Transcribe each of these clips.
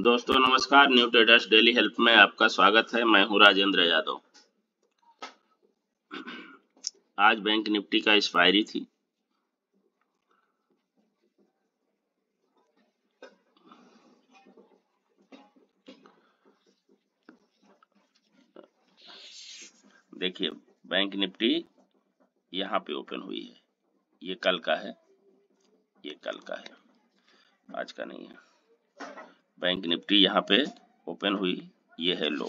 दोस्तों नमस्कार new traders daily help में आपका स्वागत है मैं हूं राजेंद्र यादव आज बैंक निफ्टी का एक्सपायरी थी देखिए बैंक निफ्टी यहाँ पे ओपन हुई है ये कल का है ये कल का है आज का नहीं है बैंक निफ्टी यहाँ पे ओपन हुई ये है लो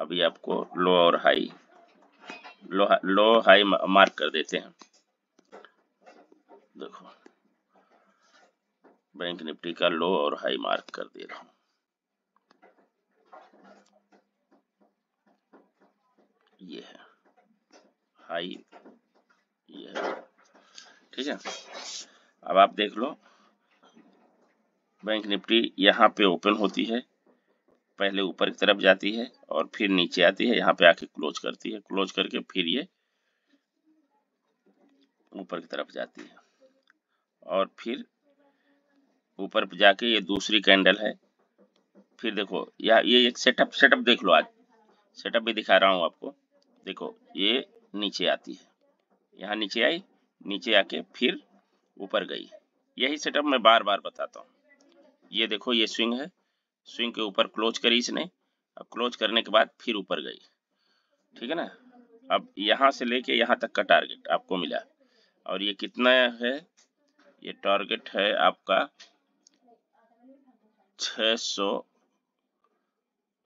अभी आपको लो और high low low high mark कर देते हैं देखो बैंक निफ्टी का लो और हाई मार्क कर दे रहा हूं ये है हाई ये है ठीक है अब आप देख लो बैंक निफ्टी यहाँ पे ओपन होती है पहले ऊपर की तरफ जाती है और फिर नीचे आती है यहाँ पे आके क्लोज करती है क्लोज करके फिर ये ऊपर की तरफ जाती है और फिर ऊपर पे जाके ये दूसरी कैंडल है फिर देखो यह ये एक सेटअप सेटअप देख लो आज सेटअप भी दिखा रहा हूँ आपको देखो ये नीचे आती है यहाँ नीचे आई नीचे आके फिर ऊपर गई यही सेटअप मैं बार बार बताता हूँ ये देखो ये स्विंग है स्विंग के ऊपर क्लोज करी इसने अब क्लोज करने के बाद फिर ऊपर गई ठीक है ना अब यहाँ से लेके यहाँ तक का टारगेट आपको मिला और ये कितना है ये टारगेट है आपका छ सौ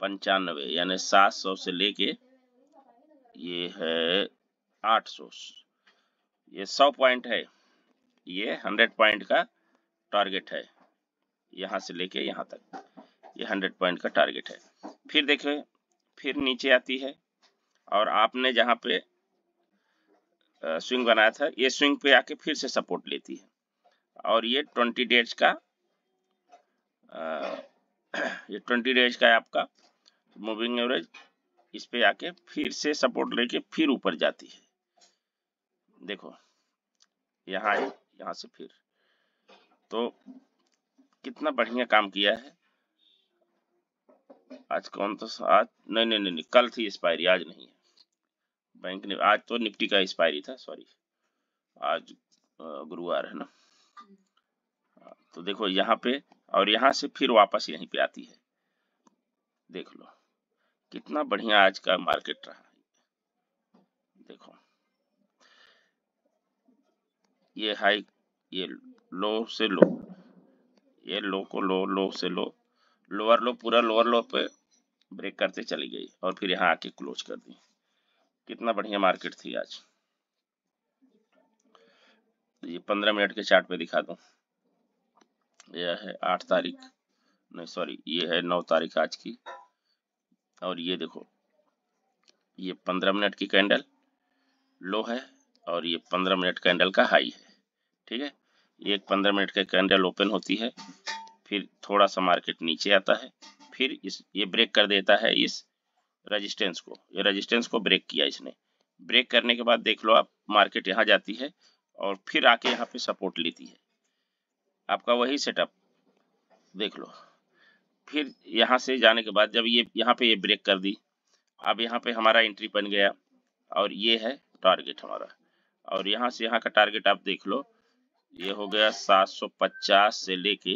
पंचानवे यानी सात सौ से लेके ये है आठ सौ ये सौ पॉइंट है ये हंड्रेड पॉइंट का टारगेट है यहाँ से लेके यहाँ तक ये हंड्रेड पॉइंट का टारगेट है फिर देखिए फिर नीचे आती है और आपने जहाँ पे स्विंग बनाया था ये स्विंग पे आके फिर से सपोर्ट लेती है और ये ट्वेंटी डेज का आ, ये ट्वेंटी डेज का है आपका मूविंग एवरेज इस पे आके फिर से सपोर्ट लेके फिर ऊपर जाती है देखो यहाँ यहाँ से फिर तो कितना बढ़िया काम किया है आज कौन तो आज नहीं नहीं नहीं, नहीं कल थी एक्सपायरी आज नहीं है बैंक ने आज तो निफ्टी का एक्सपायरी था सॉरी आज गुरुवार है ना हाँ, तो देखो यहाँ पे और यहाँ से फिर वापस यहीं पे आती है देख लो कितना बढ़िया आज का मार्केट रहा देखो ये हाई ये लो से लो ये लो को लो लो से लो लोअर लो पूरा लोअर लो पे ब्रेक करते चली गई और फिर यहाँ आके क्लोज कर दी कितना बढ़िया मार्केट थी आज ये पंद्रह मिनट के चार्ट पे दिखा दू यह है आठ तारीख नहीं सॉरी ये है नौ तारीख आज की और ये देखो ये पंद्रह मिनट की कैंडल लो है और ये पंद्रह मिनट कैंडल का हाई है ठीक है एक पंद्रह मिनट का कैंडल ओपन होती है फिर थोड़ा सा मार्केट नीचे आता है फिर इस ये ब्रेक कर देता है इस रेजिस्टेंस को ये रेजिस्टेंस को ब्रेक किया इसने ब्रेक करने के बाद देख लो आप मार्केट यहाँ जाती है और फिर आके यहाँ पे सपोर्ट लेती है आपका वही सेटअप देख लो फिर यहाँ से जाने के बाद जब ये यहाँ पे ये ब्रेक कर दी अब यहाँ पे हमारा एंट्री बन गया और ये है टारगेट हमारा और यहाँ से यहाँ का टारगेट आप देख लो ये हो गया 750 से लेके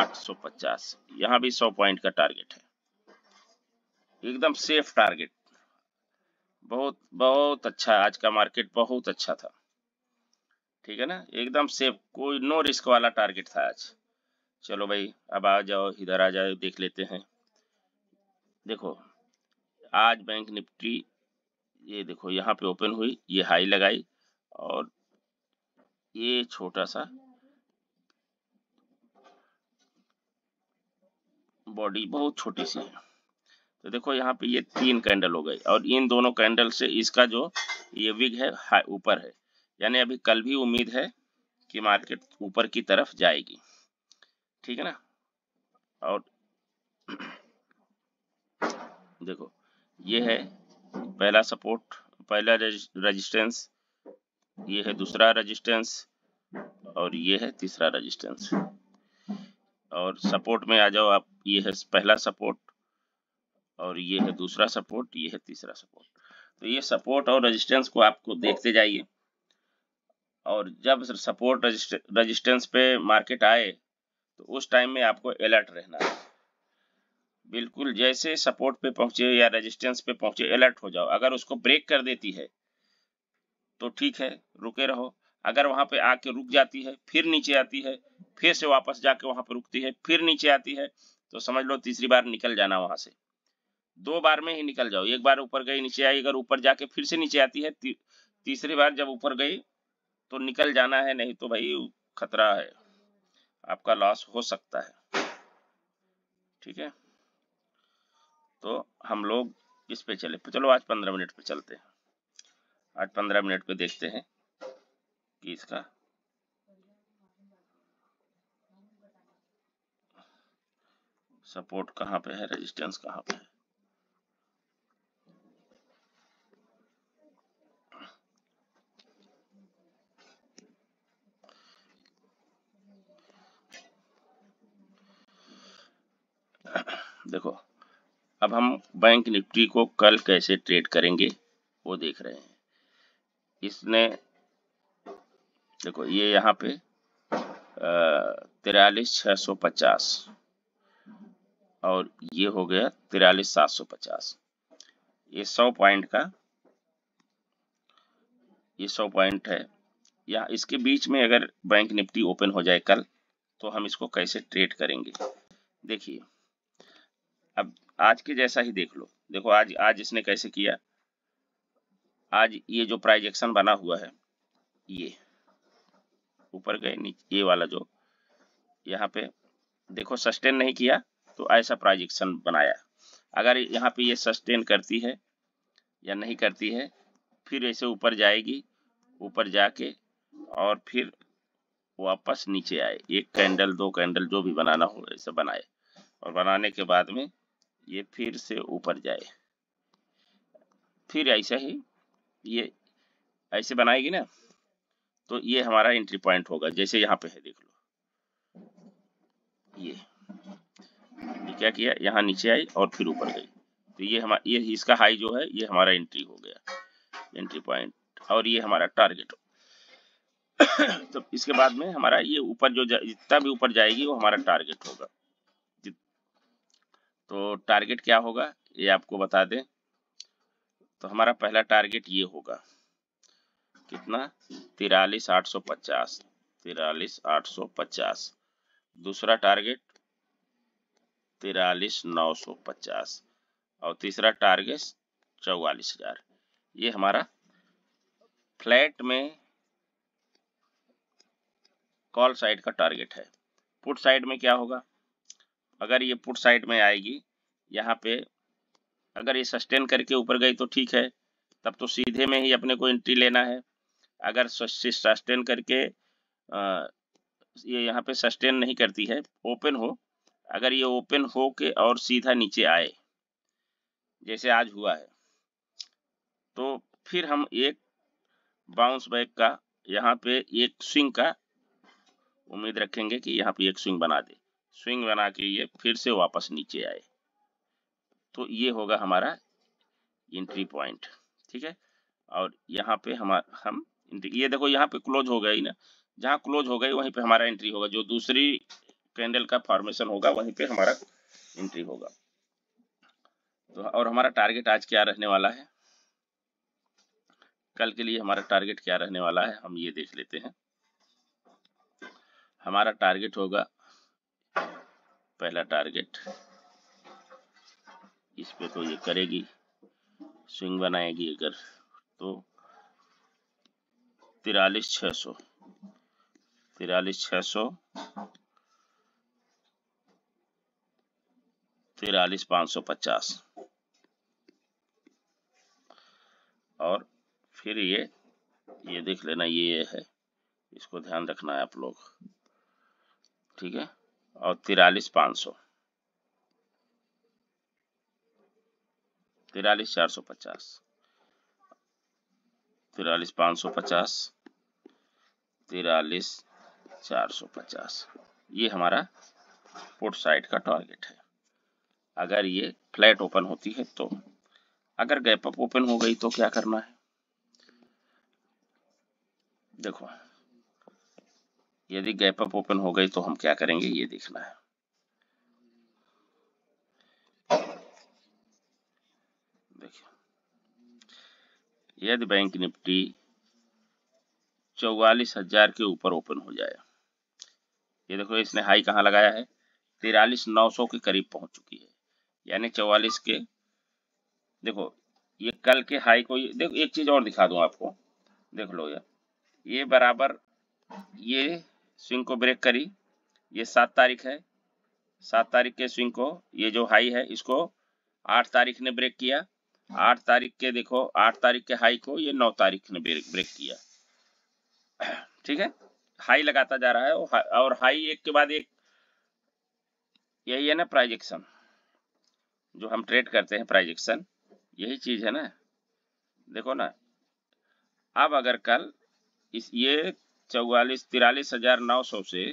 850 यहां भी 100 पॉइंट का टारगेट है एकदम सेफ टारगेट बहुत बहुत अच्छा आज का मार्केट बहुत अच्छा था ठीक है ना एकदम सेफ कोई नो रिस्क वाला टारगेट था आज चलो भाई अब आ जाओ इधर आ जाओ देख लेते हैं देखो आज बैंक निफ्टी ये देखो यहाँ पे ओपन हुई ये हाई लगाई और ये छोटा सा बॉडी बहुत छोटी सी है तो देखो यहाँ पे ये तीन कैंडल हो गए और इन दोनों कैंडल से इसका जो ये विग है ऊपर है यानी अभी कल भी उम्मीद है कि मार्केट ऊपर की तरफ जाएगी ठीक है ना और देखो ये है पहला सपोर्ट पहला रजिस्टेंस ये है दूसरा रजिस्टेंस और ये है तीसरा रजिस्टेंस और सपोर्ट में आ जाओ आप ये है पहला सपोर्ट और ये है दूसरा सपोर्ट ये है तीसरा सपोर्ट तो ये सपोर्ट और रेजिस्टेंस को आपको देखते जाइए और जब सपोर्ट रेजिस्टेंस पे मार्केट आए तो उस टाइम में आपको अलर्ट रहना है बिल्कुल जैसे सपोर्ट पे पहुंचे या रेजिस्टेंस पे पहुंचे अलर्ट हो जाओ अगर उसको ब्रेक कर देती है तो ठीक है रुके रहो अगर वहां पे आके रुक जाती है फिर नीचे आती है फिर से वापस जाके वहां पे रुकती है फिर नीचे आती है तो समझ लो तीसरी बार निकल जाना वहां से दो बार में ही निकल जाओ एक बार ऊपर गई नीचे आई अगर ऊपर जाके फिर से नीचे आती है ती, तीसरी बार जब ऊपर गई तो निकल जाना है नहीं तो भाई खतरा है आपका लॉस हो सकता है ठीक है तो हम लोग इस पे चले चलो आज पंद्रह मिनट पे चलते हैं आठ पंद्रह मिनट पे देखते हैं कि इसका सपोर्ट कहाँ पे है रेजिस्टेंस कहाँ पे है देखो अब हम बैंक निफ्टी को कल कैसे ट्रेड करेंगे वो देख रहे हैं इसने देखो ये यहाँ पे तिरालीस छः सौ पचास और ये हो गया तिरालीस सात सौ पचास ये सौ पॉइंट का ये सौ पॉइंट है या इसके बीच में अगर बैंक निफ्टी ओपन हो जाए कल तो हम इसको कैसे ट्रेड करेंगे देखिए अब आज के जैसा ही देख लो देखो आज आज इसने कैसे किया आज ये जो प्राइजेक्शन बना हुआ है ये ऊपर गए नीचे ये वाला जो यहाँ पे देखो सस्टेन नहीं किया तो ऐसा प्राइजेक्शन बनाया अगर यहाँ पे ये सस्टेन करती है या नहीं करती है फिर ऐसे ऊपर जाएगी ऊपर जाके और फिर वापस नीचे आए एक कैंडल दो कैंडल जो भी बनाना हो ऐसे बनाए और बनाने के बाद में ये फिर से ऊपर जाए फिर ऐसा ही ये ऐसे बनाएगी ना तो ये हमारा एंट्री पॉइंट होगा जैसे यहाँ पे है देख लो ये ये क्या किया यहाँ नीचे आई और फिर ऊपर गई तो ये हमारा ये इसका हाई जो है ये हमारा एंट्री हो गया एंट्री पॉइंट और ये हमारा टारगेट तो इसके बाद में हमारा ये ऊपर जो जितना भी ऊपर जाएगी वो हमारा टारगेट होगा तो टारगेट क्या होगा ये आपको बता दें तो हमारा पहला टारगेट ये होगा कितना तिरालीस आठ सौ पचास तिरालीस आठ सौ पचास दूसरा टारगेट तिरालीस नौ सौ पचास और तीसरा टारगेट चौवालीस हजार ये हमारा फ्लैट में कॉल साइड का टारगेट है पुट साइड में क्या होगा अगर ये पुट साइड में आएगी यहाँ पे अगर ये सस्टेन करके ऊपर गई तो ठीक है तब तो सीधे में ही अपने को एंट्री लेना है अगर सस्टेन करके आ, ये यहाँ पे सस्टेन नहीं करती है ओपन हो अगर ये ओपन हो के और सीधा नीचे आए जैसे आज हुआ है तो फिर हम एक बाउंस बैक का यहाँ पे एक स्विंग का उम्मीद रखेंगे कि यहाँ पे एक स्विंग बना दे स्विंग बना के ये फिर से वापस नीचे आए तो ये होगा हमारा इंट्री पॉइंट ठीक है और यहाँ पे हम हम ये देखो यहाँ पे क्लोज हो गया ही ना जहाँ क्लोज हो गई वहीं पे हमारा एंट्री होगा जो दूसरी कैंडल का फॉर्मेशन होगा वहीं पे हमारा एंट्री होगा तो और हमारा टारगेट आज क्या रहने वाला है कल के लिए हमारा टारगेट क्या रहने वाला है हम ये देख लेते हैं हमारा टारगेट होगा पहला टारगेट इस पे तो ये करेगी स्विंग बनाएगी अगर तो तिरालीस छ सौ तिरालीस छ सौ तिरालीस पाँच सौ पचास और फिर ये ये देख लेना ये ये है इसको ध्यान रखना है आप लोग ठीक है और तिरालीस पाँच सौ तिरालीस चार सौ पचास तिरालीस पाँच सौ पचास तिरालीस चार सौ पचास ये हमारा पुट साइड का टारगेट है अगर ये फ्लैट ओपन होती है तो अगर गैप अप ओपन हो गई तो क्या करना है देखो यदि गैप अप ओपन हो गई तो हम क्या करेंगे ये देखना है यदि बैंक निफ्टी चौवालीस हजार के ऊपर ओपन हो जाए ये देखो इसने हाई कहाँ लगाया है तिरालीस नौ सौ के करीब पहुंच चुकी है यानी चौवालीस के देखो ये कल के हाई को देखो एक चीज और दिखा दू आपको देख लो यार ये बराबर ये स्विंग को ब्रेक करी ये सात तारीख है सात तारीख के स्विंग को ये जो हाई है इसको आठ तारीख ने ब्रेक किया आठ तारीख के देखो आठ तारीख के हाई को ये नौ तारीख ने ब्रेक, ब्रेक किया ठीक है हाई लगाता जा रहा है और हाई एक के बाद एक यही है ना प्राइजेक्शन जो हम ट्रेड करते हैं प्राइजेक्शन यही चीज है ना देखो ना अब अगर कल इस ये चौवालीस तिरालीस हजार नौ सौ से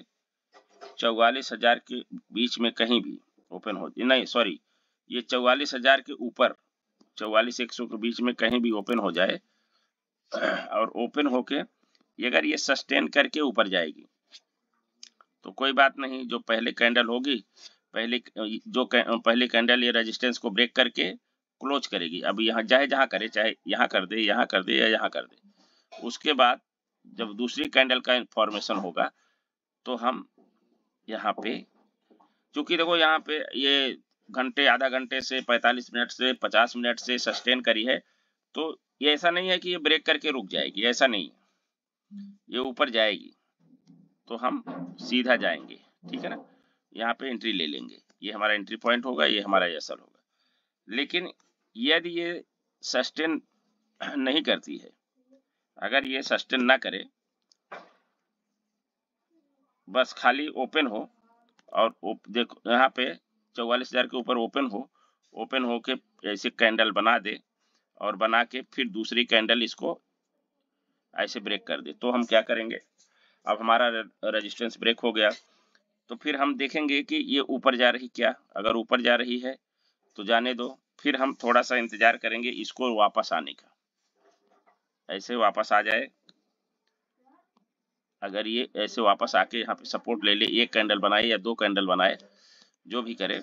चौवालीस हजार के बीच में कहीं भी ओपन हो नहीं सॉरी ये चौवालीस हजार के ऊपर चौवालीस एक के बीच में कहीं भी ओपन हो जाए और ओपन होके अगर ये सस्टेन करके ऊपर जाएगी तो कोई बात नहीं जो पहले कैंडल होगी पहले जो पहले कैंडल ये रेजिस्टेंस को ब्रेक करके क्लोज करेगी अब यहाँ चाहे जहाँ करे चाहे यहाँ कर दे यहाँ कर दे या यहाँ कर दे उसके बाद जब दूसरी कैंडल का इंफॉर्मेशन होगा तो हम यहाँ पे क्योंकि देखो यहाँ पे ये घंटे आधा घंटे से 45 मिनट से 50 मिनट से सस्टेन करी है तो ये ऐसा नहीं है कि ये ब्रेक करके रुक जाएगी ऐसा नहीं है ये ऊपर जाएगी तो हम सीधा जाएंगे ठीक है ना यहाँ पे एंट्री ले लेंगे ये हमारा एंट्री पॉइंट होगा ये हमारा एसल होगा लेकिन यदि ये सस्टेन नहीं करती है अगर ये सस्टेन ना करे बस खाली ओपन हो और देखो यहाँ पे चौवालीस हज़ार के ऊपर ओपन हो ओपन हो के ऐसे कैंडल बना दे और बना के फिर दूसरी कैंडल इसको ऐसे ब्रेक कर दे तो हम क्या करेंगे अब हमारा रेजिस्टेंस ब्रेक हो गया तो फिर हम देखेंगे कि ये ऊपर जा रही क्या अगर ऊपर जा रही है तो जाने दो फिर हम थोड़ा सा इंतज़ार करेंगे इसको वापस आने का ऐसे वापस आ जाए अगर ये ऐसे वापस आके यहाँ पे सपोर्ट ले ले एक कैंडल बनाए या दो कैंडल बनाए जो भी करे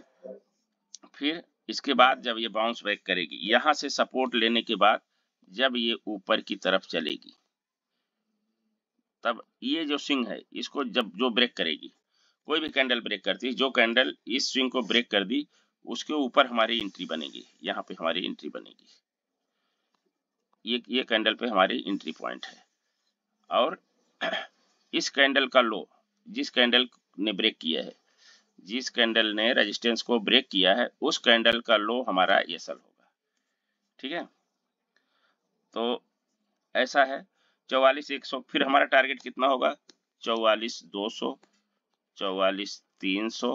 फिर इसके बाद जब ये बाउंस बैक करेगी यहां से सपोर्ट लेने के बाद जब ये ऊपर की तरफ चलेगी तब ये जो स्विंग है इसको जब जो ब्रेक करेगी कोई भी कैंडल ब्रेक करती है जो कैंडल इस स्विंग को ब्रेक कर दी उसके ऊपर हमारी एंट्री बनेगी यहाँ पे हमारी एंट्री बनेगी ये ये कैंडल पे हमारी एंट्री पॉइंट है और इस कैंडल का लो जिस कैंडल ने ब्रेक किया है जिस कैंडल ने रेजिस्टेंस को ब्रेक किया है उस कैंडल का लो हमारा एस होगा ठीक है तो ऐसा है चौवालीस एक सौ फिर हमारा टारगेट कितना होगा चौवालीस दो सौ चौवालीस तीन सौ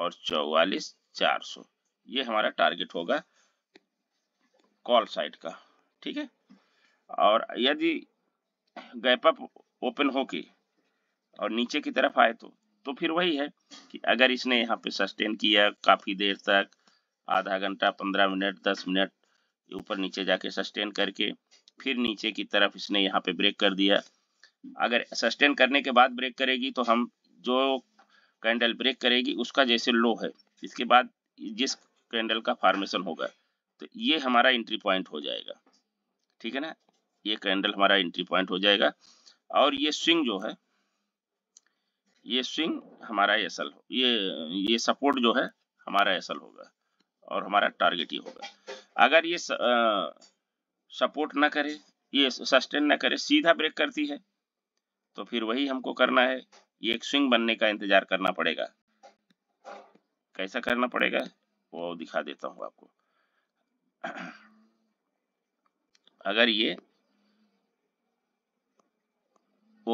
और चौवालीस चार सौ ये हमारा टारगेट होगा कॉल साइड का ठीक है और यदि गैप अप ओपन होके और नीचे की तरफ आए तो तो फिर वही है अगर इसने यहाँ पे सस्टेन किया काफ़ी देर तक आधा घंटा पंद्रह मिनट दस मिनट ऊपर नीचे जाके सस्टेन करके फिर नीचे की तरफ इसने यहाँ पे ब्रेक कर दिया अगर सस्टेन करने के बाद ब्रेक करेगी तो हम जो कैंडल ब्रेक करेगी उसका जैसे लो है इसके बाद जिस कैंडल का फार्मेशन होगा तो ये हमारा एंट्री पॉइंट हो जाएगा ठीक है ना ये कैंडल हमारा एंट्री पॉइंट हो जाएगा और ये स्विंग जो है ये स्विंग हमारा एस एल ये ये सपोर्ट जो है हमारा एस एल होगा और हमारा टारगेट ही होगा अगर ये सपोर्ट ना करे ये सस्टेन ना करे सीधा ब्रेक करती है तो फिर वही हमको करना है ये एक स्विंग बनने का इंतजार करना पड़ेगा कैसा करना पड़ेगा वो दिखा देता हूं आपको अगर ये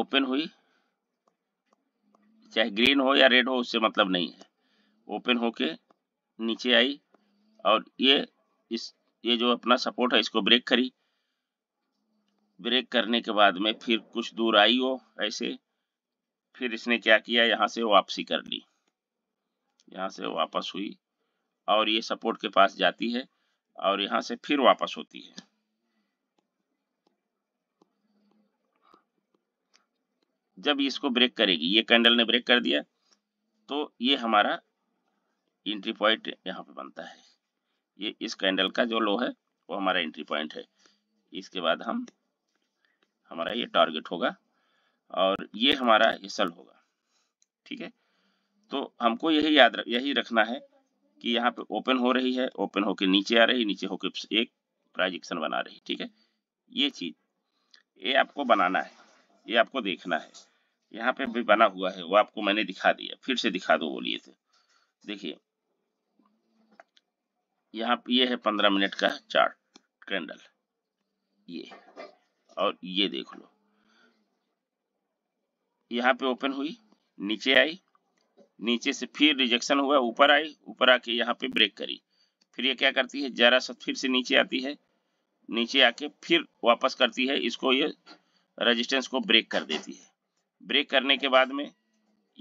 ओपन हुई चाहे ग्रीन हो या रेड हो उससे मतलब नहीं है ओपन होके नीचे आई और ये इस ये जो अपना सपोर्ट है इसको ब्रेक करी ब्रेक करने के बाद में फिर कुछ दूर आई हो ऐसे फिर इसने क्या किया यहाँ से वापसी कर ली यहाँ से वापस हुई और ये सपोर्ट के पास जाती है और यहाँ से फिर वापस होती है जब इसको ब्रेक करेगी ये कैंडल ने ब्रेक कर दिया तो ये हमारा एंट्री पॉइंट यहाँ पे बनता है ये इस कैंडल का जो लो है वो हमारा एंट्री पॉइंट है इसके बाद हम हमारा ये टारगेट होगा और ये हमारा हिसल होगा ठीक है तो हमको यही याद रख, यही रखना है कि यहाँ पे ओपन हो रही है ओपन होके नीचे आ रही नीचे होके एक प्राइजेक्शन बना रही ठीक है ये चीज ये आपको बनाना है ये आपको देखना है यहाँ पे भी बना हुआ है वो आपको मैंने दिखा दिया फिर से दिखा दो बोलिए से देखिए यहाँ ये है पंद्रह मिनट का चार्ट कैंडल ये और ये देख लो यहाँ पे ओपन हुई नीचे आई नीचे से फिर रिजेक्शन हुआ ऊपर आई ऊपर आके यहाँ पे ब्रेक करी फिर ये क्या करती है जरा सा फिर से नीचे आती है नीचे आके फिर वापस करती है इसको ये रेजिस्टेंस को ब्रेक कर देती है ब्रेक करने के बाद में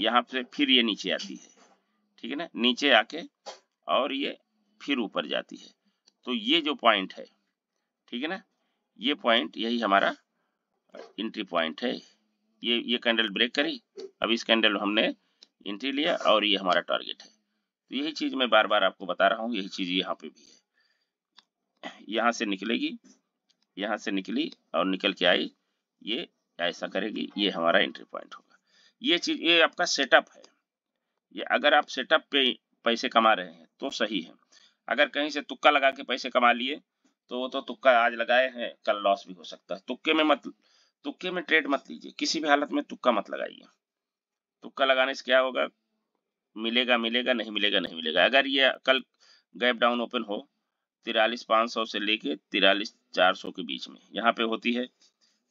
यहाँ से फिर ये नीचे आती है ठीक है ना नीचे आके और ये फिर ऊपर जाती है तो ये जो पॉइंट है ठीक है ना ये पॉइंट यही हमारा एंट्री पॉइंट है ये ये कैंडल ब्रेक करी अब इस कैंडल में हमने एंट्री लिया और ये हमारा टारगेट है तो यही चीज़ मैं बार बार आपको बता रहा हूँ यही चीज़ यहाँ पे भी है यहाँ से निकलेगी यहाँ से निकली और निकल के आई ये ऐसा करेगी ये हमारा एंट्री पॉइंट होगा ये चीज ये आपका सेटअप है ये अगर आप सेटअप पे पैसे कमा रहे हैं तो सही है अगर कहीं से तुक्का लगा के पैसे कमा लिए तो वो तो तुक्का आज लगाए हैं कल लॉस भी हो सकता है तुक्के में मत तुक्के में ट्रेड मत लीजिए किसी भी हालत में तुक्का मत लगाइए तुक्का लगाने से क्या होगा मिलेगा मिलेगा नहीं मिलेगा नहीं मिलेगा अगर ये कल गैप डाउन ओपन हो तिरालीस पाँच सौ से लेके तिरालीस चार सौ के बीच में यहाँ पे होती है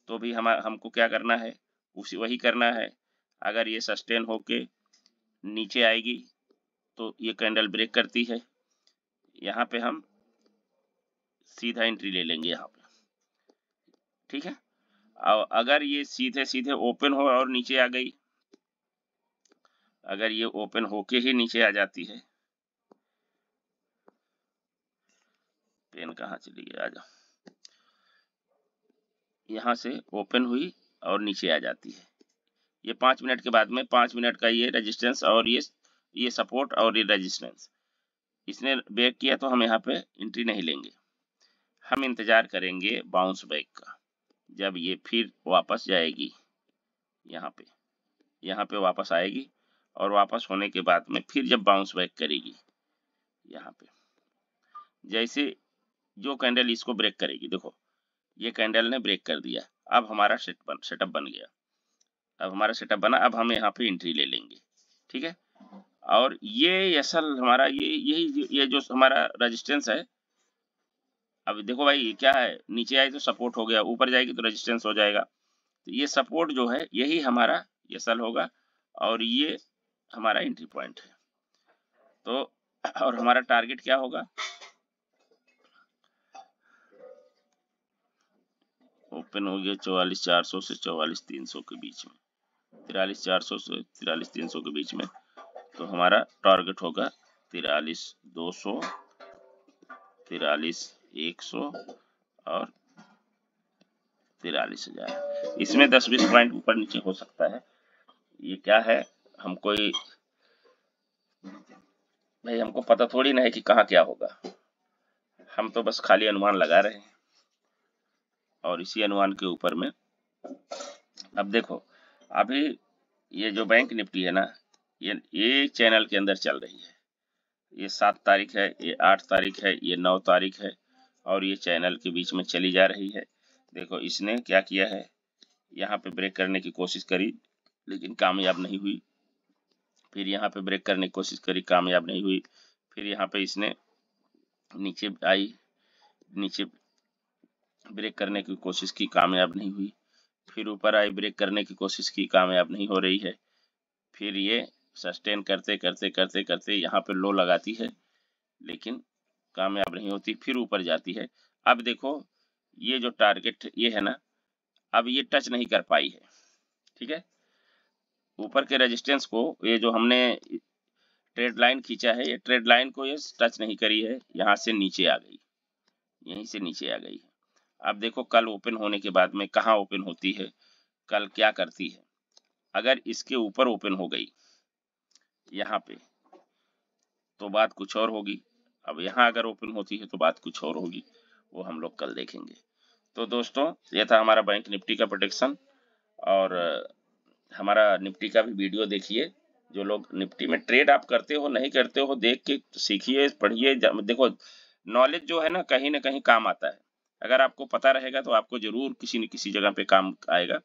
तो भी हम हमको क्या करना है उसी वही करना है अगर ये सस्टेन होके नीचे आएगी तो ये कैंडल ब्रेक करती है यहाँ पे हम सीधा एंट्री ले लेंगे यहाँ पे ठीक है और अगर ये सीधे सीधे ओपन हो और नीचे आ गई अगर ये ओपन होके ही नीचे आ जाती है पेन कहाँ चली गई आ जाओ यहाँ से ओपन हुई और नीचे आ जाती है ये पाँच मिनट के बाद में पाँच मिनट का ये रजिस्टेंस और ये ये सपोर्ट और ये रजिस्टेंस इसने बैक किया तो हम यहाँ पे एंट्री नहीं लेंगे हम इंतज़ार करेंगे बाउंस बैक का जब ये फिर वापस जाएगी यहाँ पे यहाँ पे वापस आएगी और वापस होने के बाद में फिर जब बाउंस बैक करेगी यहाँ पे जैसे जो कैंडल इसको ब्रेक करेगी देखो ये कैंडल ने ब्रेक कर दिया अब हमारा सेट बन सेटअप बन गया अब हमारा सेटअप बना अब हम यहाँ पे एंट्री ले लेंगे ठीक है और ये असल हमारा ये यही ये जो हमारा रजिस्टेंस है अब देखो भाई क्या है नीचे आए तो सपोर्ट हो गया ऊपर जाएगी तो रजिस्टेंस हो जाएगा तो ये सपोर्ट जो है यही हमारा ये होगा और ये हमारा एंट्री पॉइंट है तो और हमारा टारगेट क्या होगा ओपन हो गया चौवालीस चार सौ से चौवालीस तीन सौ के बीच में तिरालीस चार सौ से तिरालीस तीन सौ के बीच में तो हमारा टारगेट होगा तिरालीस दो सौ तिरालीस एक सौ और तिरालीस हजार इसमें दस बीस पॉइंट ऊपर नीचे हो सकता है ये क्या है हम कोई भाई हमको पता थोड़ी ना है कि कहाँ क्या होगा हम तो बस खाली अनुमान लगा रहे हैं और इसी अनुमान के ऊपर में अब देखो अभी ये जो बैंक निफ्टी है ना ये ये चैनल के अंदर चल रही है ये सात तारीख है ये आठ तारीख है ये नौ तारीख है और ये चैनल के बीच में चली जा रही है देखो इसने क्या किया है यहाँ पे ब्रेक करने की कोशिश करी लेकिन कामयाब नहीं हुई फिर यहाँ पे ब्रेक करने की कोशिश करी कामयाब नहीं हुई फिर यहाँ पे इसने नीचे आई नीचे ब्रेक करने की कोशिश की कामयाब नहीं हुई फिर ऊपर आई ब्रेक करने की कोशिश की कामयाब नहीं हो रही है फिर ये सस्टेन करते करते करते करते यहाँ पे लो लगाती है लेकिन कामयाब नहीं होती फिर ऊपर जाती है अब देखो ये जो टारगेट ये है ना अब ये टच नहीं कर पाई है ठीक है ऊपर के रेजिस्टेंस को ये जो हमने ट्रेड लाइन खींचा है ये ट्रेड लाइन को ये टच नहीं करी है यहाँ से नीचे आ गई यहीं से नीचे आ गई अब देखो कल ओपन होने के बाद में कहा ओपन होती है कल क्या करती है अगर इसके ऊपर ओपन हो गई यहाँ पे तो बात कुछ और होगी अब यहाँ अगर ओपन होती है तो बात कुछ और होगी वो हम लोग कल देखेंगे तो दोस्तों ये था हमारा बैंक निफ्टी का प्रोटेक्शन और हमारा निफ्टी का भी वीडियो देखिए जो लोग निफ्टी में ट्रेड आप करते हो नहीं करते हो देख के सीखिए पढ़िए देखो नॉलेज जो है ना कहीं ना कहीं काम आता है अगर आपको पता रहेगा तो आपको जरूर किसी न किसी जगह पे काम आएगा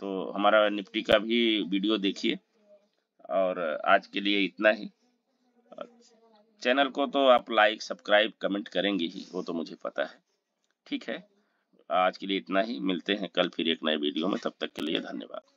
तो हमारा निफ्टी का भी वीडियो देखिए और आज के लिए इतना ही चैनल को तो आप लाइक सब्सक्राइब कमेंट करेंगे ही वो तो मुझे पता है ठीक है आज के लिए इतना ही मिलते हैं कल फिर एक नए वीडियो में तब तक के लिए धन्यवाद